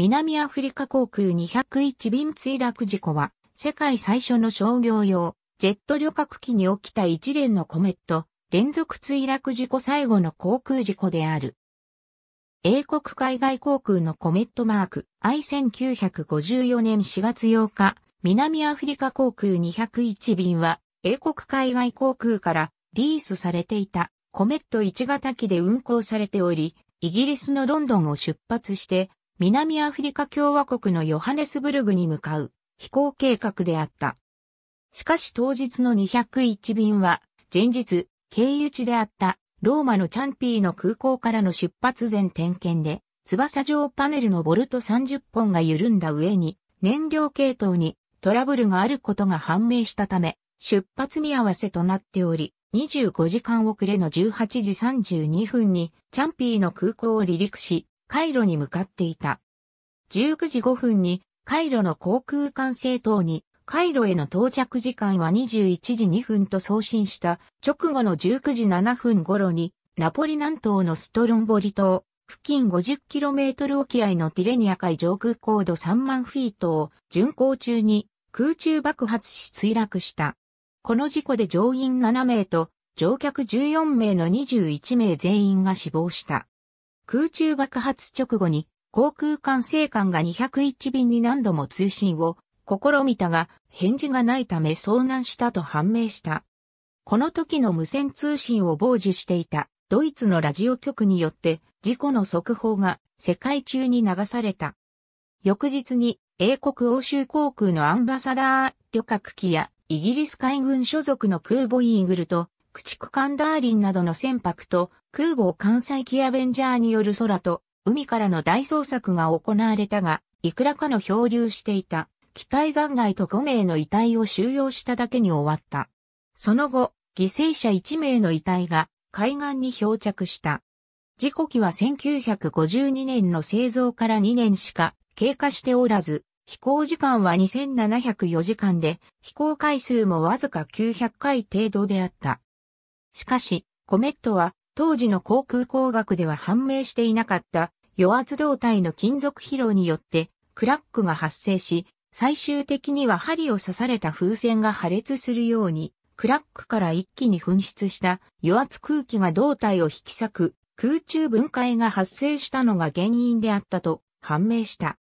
南アフリカ航空201便墜落事故は、世界最初の商業用、ジェット旅客機に起きた一連のコメット、連続墜落事故最後の航空事故である。英国海外航空のコメットマーク、I1954 年4月8日、南アフリカ航空201便は、英国海外航空からリースされていたコメット1型機で運航されており、イギリスのロンドンを出発して、南アフリカ共和国のヨハネスブルグに向かう飛行計画であった。しかし当日の201便は、前日、経由地であったローマのチャンピーの空港からの出発前点検で、翼状パネルのボルト30本が緩んだ上に、燃料系統にトラブルがあることが判明したため、出発見合わせとなっており、25時間遅れの18時32分にチャンピーの空港を離陸し、カイロに向かっていた。19時5分にカイロの航空管制塔にカイロへの到着時間は21時2分と送信した直後の19時7分頃にナポリ南東のストロンボリ島付近 50km 沖合のティレニア海上空高度3万フィートを巡航中に空中爆発し墜落した。この事故で乗員7名と乗客14名の21名全員が死亡した。空中爆発直後に航空管制官が201便に何度も通信を試みたが返事がないため遭難したと判明した。この時の無線通信を傍受していたドイツのラジオ局によって事故の速報が世界中に流された。翌日に英国欧州航空のアンバサダー旅客機やイギリス海軍所属の空母イーグルと駆逐艦ダーリンなどの船舶と空母艦載機アベンジャーによる空と海からの大捜索が行われたが、いくらかの漂流していた機体残骸と5名の遺体を収容しただけに終わった。その後、犠牲者1名の遺体が海岸に漂着した。事故機は1952年の製造から2年しか経過しておらず、飛行時間は2704時間で、飛行回数もわずか900回程度であった。しかし、コメットは当時の航空工学では判明していなかった余圧動体の金属疲労によってクラックが発生し、最終的には針を刺された風船が破裂するように、クラックから一気に噴出した余圧空気が胴体を引き裂く空中分解が発生したのが原因であったと判明した。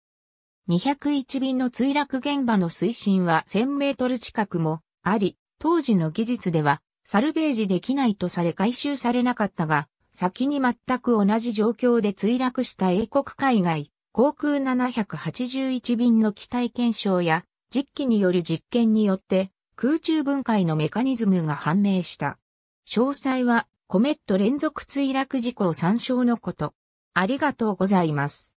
201便の墜落現場の水深は1000メートル近くもあり、当時の技術ではサルベージできないとされ回収されなかったが、先に全く同じ状況で墜落した英国海外、航空781便の機体検証や、実機による実験によって、空中分解のメカニズムが判明した。詳細は、コメット連続墜落事故を参照のこと。ありがとうございます。